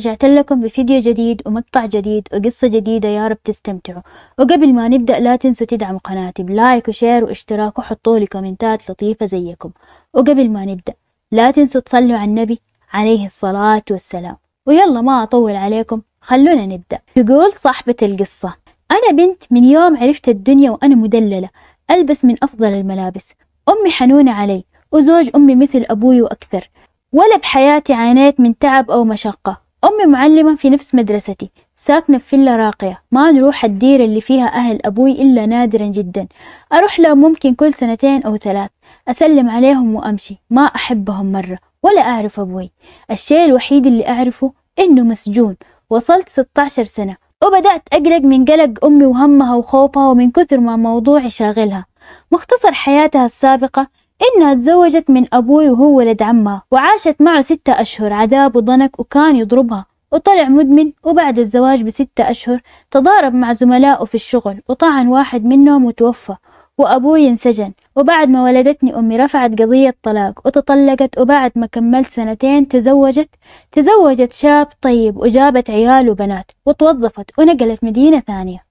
رجعت لكم بفيديو جديد ومقطع جديد وقصة جديدة يا رب تستمتعوا وقبل ما نبدأ لا تنسوا تدعموا قناتي بلايك وشير واشتراك وحطوا لي كومنتات لطيفة زيكم وقبل ما نبدأ لا تنسوا تصلوا على النبي عليه الصلاة والسلام ويلا ما أطول عليكم خلونا نبدأ يقول صاحبة القصة أنا بنت من يوم عرفت الدنيا وأنا مدللة ألبس من أفضل الملابس أمي حنونة علي وزوج أمي مثل أبوي وأكثر ولا بحياتي عانيت من تعب أو مشقة أمي معلمة في نفس مدرستي ساكنة في فيلا راقية ما نروح الديرة اللي فيها أهل أبوي إلا نادرا جدا أروح لهم ممكن كل سنتين أو ثلاث أسلم عليهم وأمشي ما أحبهم مرة ولا أعرف أبوي الشيء الوحيد اللي أعرفه إنه مسجون وصلت 16 سنة وبدأت أقلق من قلق أمي وهمها وخوفها ومن كثر ما موضوعي شاغلها مختصر حياتها السابقة إنها تزوجت من أبوي وهو ولد عمها وعاشت معه ستة أشهر عذاب وضنك وكان يضربها وطلع مدمن وبعد الزواج بستة أشهر تضارب مع زملائه في الشغل وطعن واحد منهم وتوفى وأبوي انسجن وبعد ما ولدتني أمي رفعت قضية طلاق وتطلقت وبعد ما كملت سنتين تزوجت تزوجت شاب طيب وجابت عيال وبنات وتوظفت ونقلت مدينة ثانية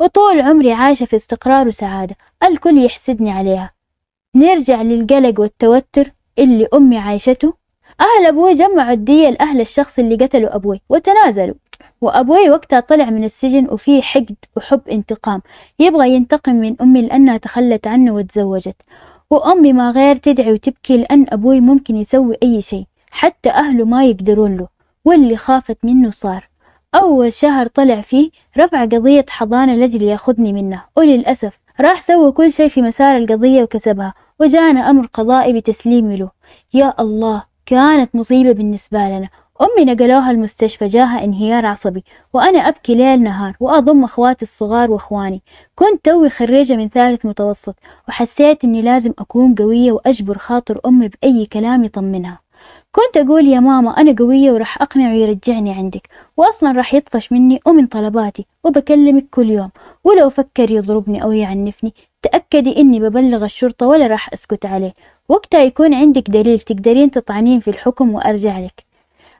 وطول عمري عايشة في استقرار وسعادة الكل يحسدني عليها نرجع للقلق والتوتر اللي أمي عايشته أهل أبوي جمعوا الدية لأهل الشخص اللي قتلوا أبوي وتنازلوا وأبوي وقتها طلع من السجن وفيه حقد وحب انتقام يبغى ينتقم من أمي لأنها تخلت عنه وتزوجت وأمي ما غير تدعي وتبكي لأن أبوي ممكن يسوي أي شيء حتى أهله ما يقدرون له واللي خافت منه صار أول شهر طلع فيه رفع قضية حضانة لجل ياخذني منه وللأسف راح سوى كل شيء في مسار القضية وكسبها وجانا أمر قضائي بتسليمي له يا الله كانت مصيبة بالنسبة لنا أمي نقلوها المستشفى جاها انهيار عصبي وأنا أبكي ليل نهار وأضم أخواتي الصغار وأخواني كنت توي خريجة من ثالث متوسط وحسيت أني لازم أكون قوية وأجبر خاطر أمي بأي كلام يطمنها كنت أقول يا ماما أنا قوية وراح أقنعه يرجعني عندك وأصلا راح يطفش مني ومن طلباتي وبكلمك كل يوم ولو فكر يضربني أو يعنفني تأكدي إني ببلغ الشرطة ولا راح أسكت عليه وقتها يكون عندك دليل تقدرين تطعنين في الحكم وأرجع لك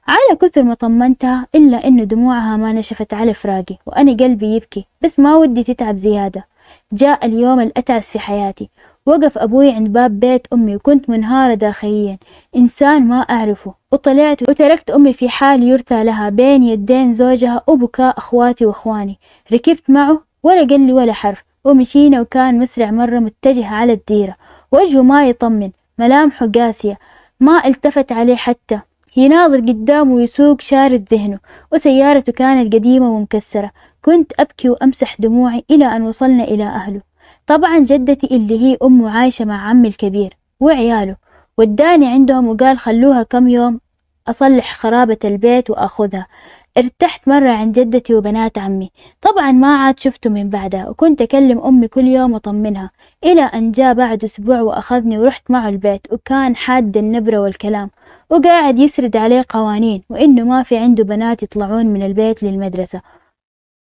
على كثر ما طمنتها إلا إنه دموعها ما نشفت على فراقي وأنا قلبي يبكي بس ما ودي تتعب زيادة جاء اليوم الأتعس في حياتي وقف أبوي عند باب بيت أمي وكنت منهارة داخليا إنسان ما أعرفه وطلعت وتركت أمي في حال يرثى لها بين يدين زوجها وبكاء أخواتي وإخواني ركبت معه ولا قال لي ولا حرف ومشينا وكان مسرع مرة متجه على الديرة وجهه ما يطمن ملامحه قاسية ما التفت عليه حتى يناظر قدامه ويسوق شارد ذهنه وسيارته كانت قديمة ومكسرة كنت أبكي وأمسح دموعي إلى أن وصلنا إلى أهله طبعا جدتي اللي هي أمه عايشة مع عمي الكبير وعياله وداني عندهم وقال خلوها كم يوم أصلح خرابة البيت وأخذها ارتحت مرة عن جدتي وبنات عمي طبعا ما عاد شفته من بعدها وكنت أكلم أمي كل يوم وأطمنها إلى أن جاء بعد أسبوع وأخذني ورحت معه البيت وكان حاد النبرة والكلام وقاعد يسرد عليه قوانين وإنه ما في عنده بنات يطلعون من البيت للمدرسة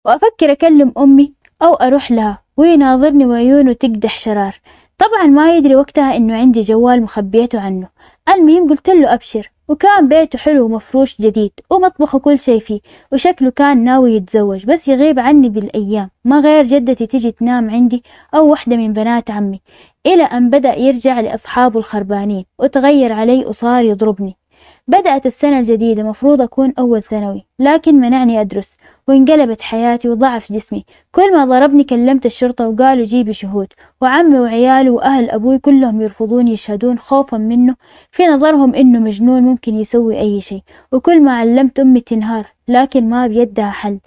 وأفكر أكلم أمي أو أروح لها ويناظرني وعيونه تقدح شرار طبعا ما يدري وقتها انه عندي جوال مخبيته عنه المهم قلت له ابشر وكان بيته حلو ومفروش جديد ومطبخ وكل شي فيه وشكله كان ناوي يتزوج بس يغيب عني بالأيام ما غير جدتي تجي تنام عندي أو وحدة من بنات عمي إلى أن بدأ يرجع لأصحابه الخربانين وتغير علي وصار يضربني بدأت السنة الجديدة مفروض أكون أول ثانوي لكن منعني أدرس وانقلبت حياتي وضعف جسمي كل ما ضربني كلمت الشرطة وقالوا جيبي شهود وعمي وعيالي وأهل أبوي كلهم يرفضون يشهدون خوفا منه في نظرهم إنه مجنون ممكن يسوي أي شيء وكل ما علمت أمي تنهار لكن ما بيدها حل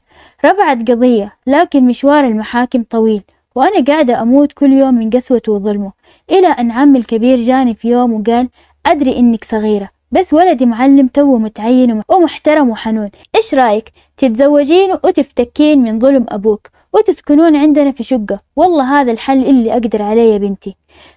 رفعت قضية لكن مشوار المحاكم طويل وأنا قاعدة أموت كل يوم من قسوته وظلمه إلى أن عمي الكبير جاني في يوم وقال أدري إنك صغيرة بس ولدي معلم توه متعين ومحترم وحنون إيش رايك تتزوجين وتفتكين من ظلم أبوك وتسكنون عندنا في شقة والله هذا الحل اللي أقدر عليه يا بنتي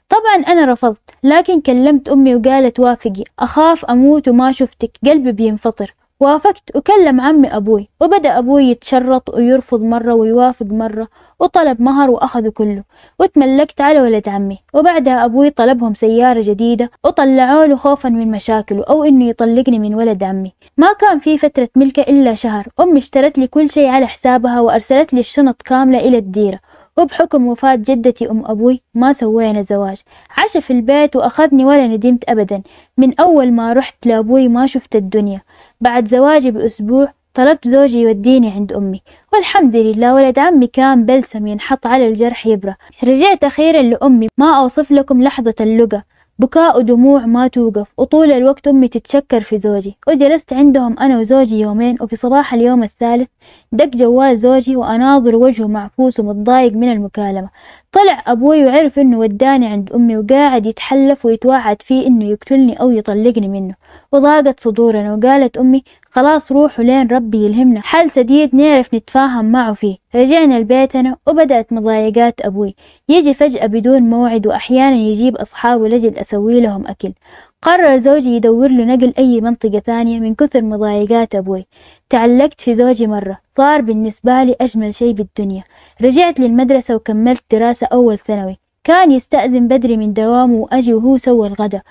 طبعا أنا رفضت لكن كلمت أمي وقالت وافقي أخاف أموت وما شفتك قلبي بينفطر وافقت وكلم عمي أبوي وبدأ أبوي يتشرط ويرفض مرة ويوافق مرة وطلب مهر وأخذه كله وتملكت على ولد عمي وبعدها أبوي طلبهم سيارة جديدة وطلعوا له خوفا من مشاكله أو إنه يطلقني من ولد عمي ما كان في فترة ملكة إلا شهر أمي اشترت لي كل شيء على حسابها وأرسلت لي الشنط كاملة إلى الديرة وبحكم وفاة جدتي أم أبوي ما سوينا زواج عاش في البيت وأخذني ولا ندمت أبدا من أول ما رحت لأبوي ما شفت الدنيا بعد زواجي بأسبوع طلبت زوجي يوديني عند أمي والحمد لله ولد عمي كان بلسم ينحط على الجرح يبرى رجعت أخيرا لأمي ما أوصف لكم لحظة اللقى بكاء ودموع ما توقف وطول الوقت أمي تتشكر في زوجي وجلست عندهم أنا وزوجي يومين وفي صباح اليوم الثالث دق جوال زوجي وأناظر وجهه معفوس ومتضايق من المكالمة طلع أبوي وعرف إنه وداني عند أمي وقاعد يتحلف ويتوعد فيه إنه يقتلني أو يطلقني منه وضاقت صدورنا وقالت أمي خلاص روحوا لين ربي يلهمنا حل سديد نعرف نتفاهم معه فيه رجعنا لبيتنا وبدأت مضايقات أبوي يجي فجأة بدون موعد وأحيانا يجيب أصحابه لجل أسوي لهم أكل قرر زوجي يدور له نقل أي منطقة ثانية من كثر مضايقات أبوي تعلقت في زوجي مرة صار بالنسبة لي أجمل شيء بالدنيا رجعت للمدرسة وكملت دراسة أول ثانوي كان يستأذن بدري من دوامه وأجي وهو سوى الغدا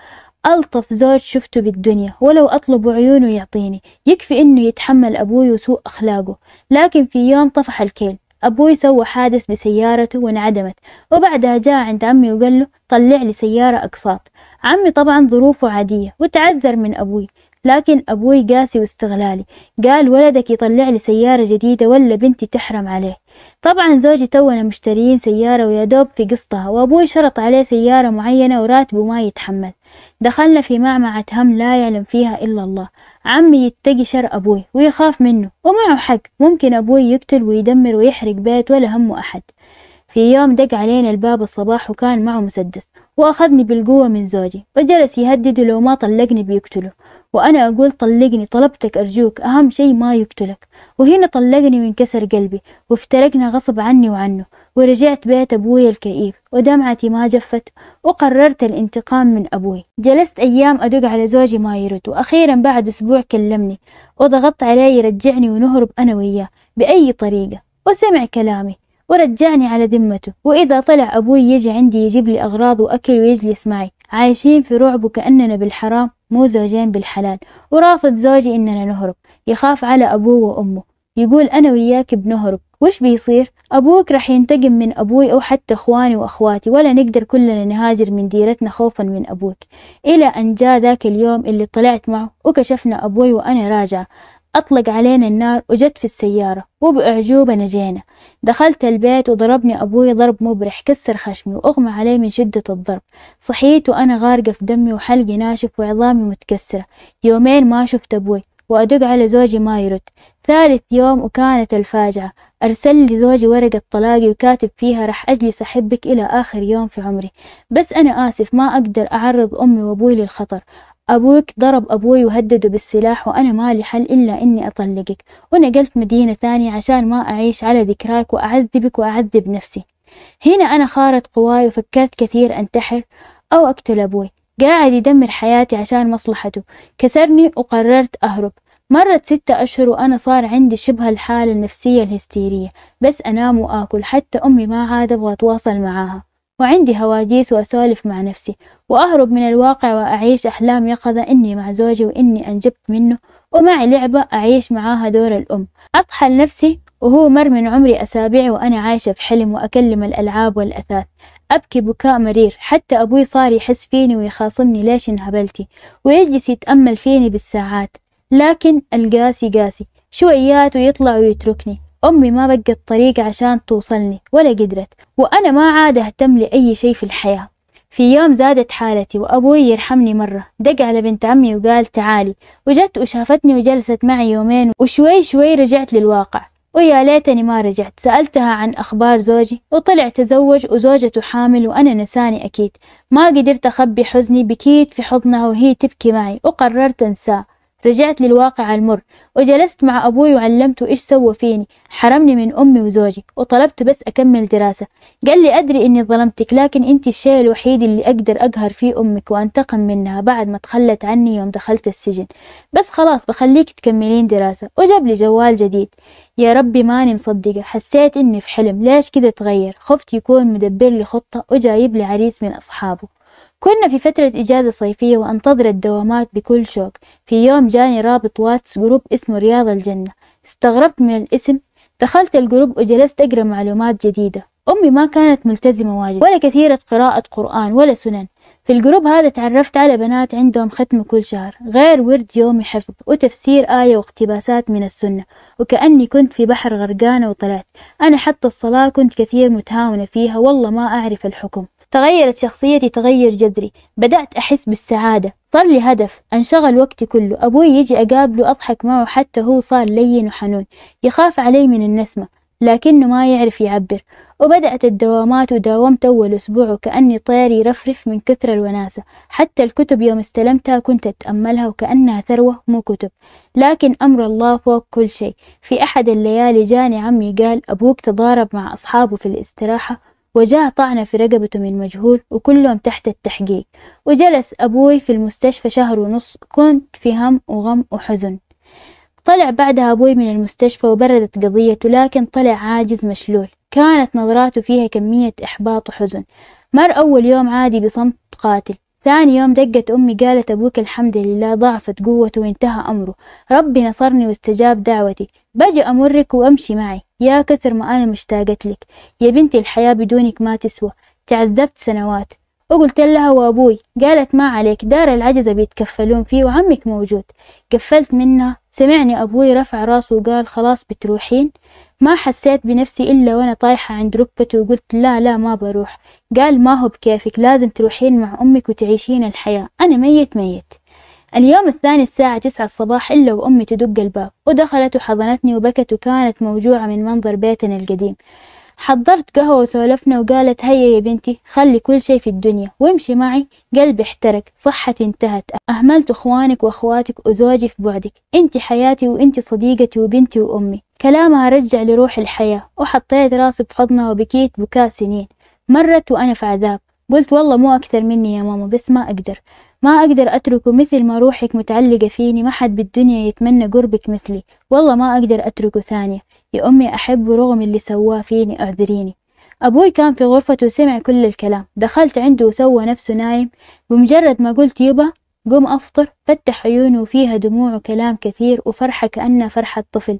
ألطف زوج شفته بالدنيا ولو أطلب عيونه يعطيني يكفي إنه يتحمل أبوي وسوء أخلاقه لكن في يوم طفح الكيل أبوي سوى حادث بسيارته وانعدمت وبعدها جاء عند عمي وقال له طلع لي سيارة أقساط عمي طبعا ظروفه عادية وتعذر من أبوي لكن أبوي قاسي واستغلالي قال ولدك يطلع لي سيارة جديدة ولا بنتي تحرم عليه طبعا زوجي تونا مشترين سيارة ويا دوب في قسطها وأبوي شرط عليه سيارة معينة وراتبه ما يتحمل دخلنا في معمعة هم لا يعلم فيها إلا الله عمي يتقي شر أبوي ويخاف منه ومعه حق ممكن أبوي يقتل ويدمر ويحرق بيت ولا همه أحد في يوم دق علينا الباب الصباح وكان معه مسدس وأخذني بالقوة من زوجي وجلس يهدده لو ما طلقني بيقتله وأنا أقول طلقني طلبتك أرجوك أهم شي ما يقتلك وهنا طلقني وانكسر قلبي وافترقنا غصب عني وعنه ورجعت بيت أبوي الكئيب ودمعتي ما جفت وقررت الانتقام من أبوي جلست أيام أدق على زوجي ما يرد وأخيرا بعد أسبوع كلمني وضغطت عليه يرجعني ونهرب أنا وياه بأي طريقة وسمع كلامي ورجعني على ذمته وإذا طلع أبوي يجي عندي يجيب لي أغراض وأكل ويجلس معي عايشين في رعب وكأننا بالحرام مو زوجين بالحلال ورافض زوجي إننا نهرب يخاف على أبوه وأمه يقول أنا وياك بنهرب وش بيصير؟ أبوك راح ينتقم من أبوي أو حتى إخواني وأخواتي ولا نقدر كلنا نهاجر من ديرتنا خوفا من أبوك إلى أن جاء ذاك اليوم اللي طلعت معه وكشفنا أبوي وأنا راجعة أطلق علينا النار وجت في السيارة وبأعجوبة نجينا دخلت البيت وضربني أبوي ضرب مبرح كسر خشمي وأغمى علي من شدة الضرب صحيت وأنا غارقة في دمي وحلقي ناشف وعظامي متكسرة يومين ما شفت أبوي وأدق على زوجي ما يرد ثالث يوم وكانت الفاجعة أرسل لي زوجي ورقة طلاقي وكاتب فيها راح أجلس أحبك إلى آخر يوم في عمري بس أنا آسف ما أقدر أعرض أمي وأبوي للخطر أبوك ضرب أبوي وهدده بالسلاح وأنا ما لي حل إلا إني أطلقك ونقلت مدينة ثانية عشان ما أعيش على ذكراك وأعذبك وأعذب نفسي هنا أنا خارت قواي وفكرت كثير أنتحر أو أقتل أبوي قاعد يدمر حياتي عشان مصلحته كسرني وقررت أهرب مرت ستة أشهر وأنا صار عندي شبه الحالة النفسية الهستيرية بس أنام وآكل حتى أمي ما عاد أبغى أتواصل معاها وعندي هواجيس وأسولف مع نفسي وأهرب من الواقع وأعيش أحلام يقظة إني مع زوجي وإني أنجبت منه ومعي لعبة أعيش معاها دور الأم أصحى لنفسي وهو مر من عمري أسابيع وأنا عايشة في حلم وأكلم الألعاب والأثاث أبكي بكاء مرير حتى أبوي صار يحس فيني ويخاصمني ليش انهبلتي ويجلس يتأمل فيني بالساعات لكن القاسي قاسي شويات ويطلع ويتركني أمي ما بقت طريق عشان توصلني ولا قدرت وأنا ما عاد أهتم لأي شي في الحياة في يوم زادت حالتي وأبوي يرحمني مرة دق على بنت عمي وقال تعالي وجت وشافتني وجلست معي يومين وشوي شوي رجعت للواقع ويا ليتني ما رجعت سألتها عن أخبار زوجي وطلع تزوج وزوجته حامل وأنا نساني أكيد ما قدرت أخبي حزني بكيت في حضنها وهي تبكي معي وقررت أنساه رجعت للواقع المر وجلست مع أبوي وعلمته إيش سوى فيني حرمني من أمي وزوجي وطلبت بس أكمل دراسة قال لي أدري إني ظلمتك لكن أنت الشيء الوحيد اللي أقدر أقهر فيه أمك وأنتقم منها بعد ما تخلت عني يوم دخلت السجن بس خلاص بخليك تكملين دراسة وجاب لي جوال جديد يا ربي ماني مصدقة حسيت إني في حلم ليش كذا تغير خفت يكون مدبر لي خطة وجايب لي عريس من أصحابه كنا في فترة إجازة صيفية وأنتظر الدوامات بكل شوق في يوم جاني رابط واتس جروب اسمه رياض الجنة استغربت من الاسم دخلت الجروب وجلست أقرأ معلومات جديدة أمي ما كانت ملتزمة واجد ولا كثيرة قراءة قرآن ولا سنن في الجروب هذا تعرفت على بنات عندهم ختم كل شهر غير ورد يومي حفظ وتفسير آية واقتباسات من السنة وكأني كنت في بحر غرقانة وطلعت أنا حتى الصلاة كنت كثير متهاونة فيها والله ما أعرف الحكم تغيرت شخصيتي تغير جذري بدأت أحس بالسعادة صار لي هدف أنشغل وقتي كله أبوي يجي أقابله أضحك معه حتى هو صار لين وحنون يخاف علي من النسمة لكنه ما يعرف يعبر وبدأت الدوامات وداومت أول أسبوع وكأني طير يرفرف من كثر الوناسة حتى الكتب يوم استلمتها كنت أتأملها وكأنها ثروة مو كتب لكن أمر الله فوق كل شيء في أحد الليالي جاني عمي قال أبوك تضارب مع أصحابه في الاستراحة وجاء طعنة في رقبته من مجهول وكلهم تحت التحقيق وجلس أبوي في المستشفى شهر ونص كنت في هم وغم وحزن طلع بعدها أبوي من المستشفى وبردت قضيته لكن طلع عاجز مشلول كانت نظراته فيها كمية إحباط وحزن مر أول يوم عادي بصمت قاتل ثاني يوم دقت أمي قالت أبوك الحمد لله ضعفت قوته وانتهى أمره ربي نصرني واستجاب دعوتي بجي أمرك وأمشي معي يا كثر ما أنا مشتاقت لك يا بنتي الحياة بدونك ما تسوى تعذبت سنوات وقلت لها وأبوي قالت ما عليك دار العجزة بيتكفلون فيه وعمك موجود قفلت منها سمعني أبوي رفع راسه وقال خلاص بتروحين ما حسيت بنفسي إلا وأنا طايحة عند ركبته وقلت لا لا ما بروح قال ما هو بكيفك لازم تروحين مع أمك وتعيشين الحياة أنا ميت ميت اليوم الثاني الساعة تسعة الصباح إلا وأمي تدق الباب ودخلت وحضنتني وبكت وكانت موجوعة من منظر بيتنا القديم حضرت قهوة وسولفنا وقالت هيا يا بنتي خلي كل شي في الدنيا وامشي معي قلبي احترق صحتي انتهت أهملت أخوانك وأخواتك وزوجي في بعدك انت حياتي وانت صديقتي وبنتي وأمي كلامها رجع لروح الحياة وحطيت راسي بحضنها وبكيت بكاء سنين مرت وأنا في عذاب قلت والله مو أكثر مني يا ماما بس ما أقدر ما أقدر أتركه مثل ما روحك متعلقة فيني ما حد بالدنيا يتمنى قربك مثلي والله ما أقدر أتركه ثانية يا أمي أحبه رغم اللي سواه فيني أعذريني أبوي كان في غرفته وسمع كل الكلام دخلت عنده وسوى نفسه نايم بمجرد ما قلت يبا قم أفطر فتح عيونه وفيها دموع وكلام كثير وفرحة كأنها فرحة طفل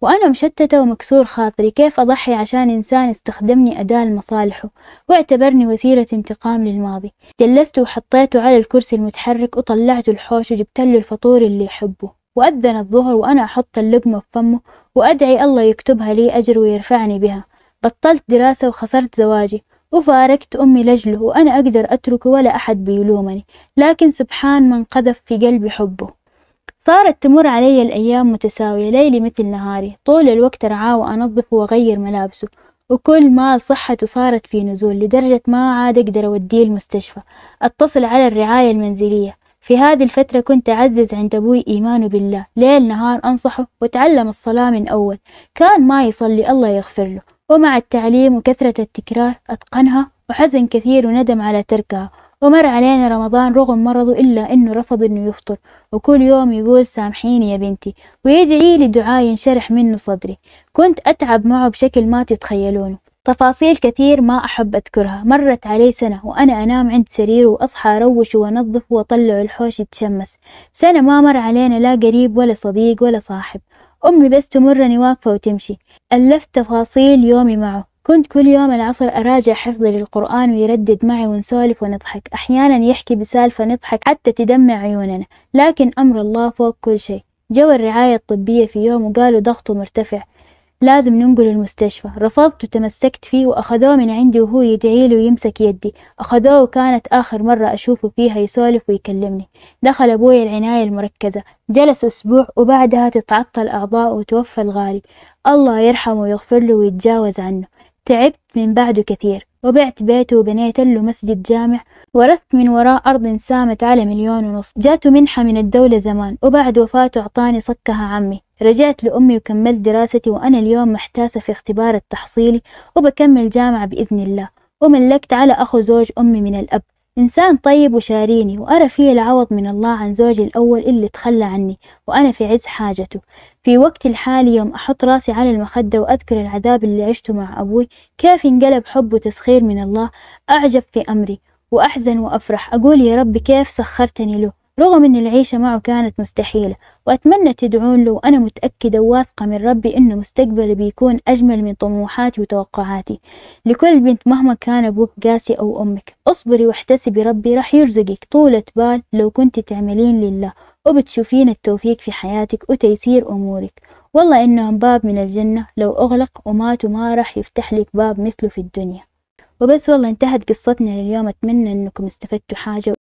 وأنا مشتتة ومكسور خاطري كيف أضحي عشان إنسان استخدمني أداة لمصالحه واعتبرني وسيلة انتقام للماضي جلست وحطيته على الكرسي المتحرك وطلعته الحوش وجبت له الفطور اللي يحبه وأذن الظهر وأنا أحط اللقمة في فمه وأدعي الله يكتبها لي أجر ويرفعني بها بطلت دراسة وخسرت زواجي وفاركت أمي لجله وأنا أقدر أتركه ولا أحد بيلومني لكن سبحان من قذف في قلبي حبه صارت تمر علي الأيام متساوية ليلي مثل نهاري طول الوقت رعاه وأنظفه وأغير ملابسه وكل ما صحته صارت في نزول لدرجة ما عاد أقدر أوديه المستشفى أتصل على الرعاية المنزلية في هذه الفترة كنت أعزز عند أبوي إيمانه بالله ليل نهار أنصحه وتعلم الصلاة من أول كان ما يصلي الله يغفر له ومع التعليم وكثرة التكرار أتقنها وحزن كثير وندم على تركها ومر علينا رمضان رغم مرضه إلا إنه رفض إنه يفطر وكل يوم يقول سامحيني يا بنتي ويدعي لي دعاء ينشرح منه صدري كنت أتعب معه بشكل ما تتخيلونه تفاصيل كثير ما أحب أذكرها مرت علي سنة وأنا أنام عند سريره وأصحى أروش وأنظف وأطلع الحوش يتشمس سنة ما مر علينا لا قريب ولا صديق ولا صاحب أمي بس تمرني واقفة وتمشي ألفت تفاصيل يومي معه كنت كل يوم العصر أراجع حفظي للقرآن ويردد معي ونسولف ونضحك أحيانا يحكي بسالفة نضحك حتى تدمع عيوننا لكن أمر الله فوق كل شيء جو الرعاية الطبية في يوم وقالوا ضغطه مرتفع لازم ننقله المستشفى رفضت وتمسكت فيه وأخذوه من عندي وهو يدعي لي ويمسك يدي أخذوه وكانت آخر مرة أشوفه فيها يسولف ويكلمني دخل أبوي العناية المركزة جلس أسبوع وبعدها تتعطل أعضاءه وتوفى الغالي الله يرحمه ويغفر له ويتجاوز عنه تعبت من بعده كثير وبعت بيته وبنيت له مسجد جامع ورثت من وراء أرض سامت على مليون ونص جاته منحة من الدولة زمان وبعد وفاته أعطاني صكها عمي رجعت لأمي وكملت دراستي وأنا اليوم محتاسة في اختبار التحصيلي وبكمل جامعة بإذن الله وملكت على أخو زوج أمي من الأب إنسان طيب وشاريني وأرى فيه العوض من الله عن زوجي الأول اللي تخلى عني وأنا في عز حاجته في وقت الحالي يوم أحط راسي على المخدة وأذكر العذاب اللي عشته مع أبوي كيف انقلب حب وتسخير من الله أعجب في أمري وأحزن وأفرح أقول يا ربي كيف سخرتني له رغم أن العيشة معه كانت مستحيلة وأتمنى تدعون له وأنا متأكدة وواثقة من ربي أنه مستقبلي بيكون أجمل من طموحاتي وتوقعاتي لكل بنت مهما كان أبوك قاسي أو أمك اصبري واحتسبي ربي راح يرزقك طولة بال لو كنت تعملين لله وبتشوفين التوفيق في حياتك وتيسير أمورك والله إنهم باب من الجنة لو أغلق ومات وما راح يفتح لك باب مثله في الدنيا وبس والله انتهت قصتنا لليوم أتمنى أنكم استفدتوا حاجة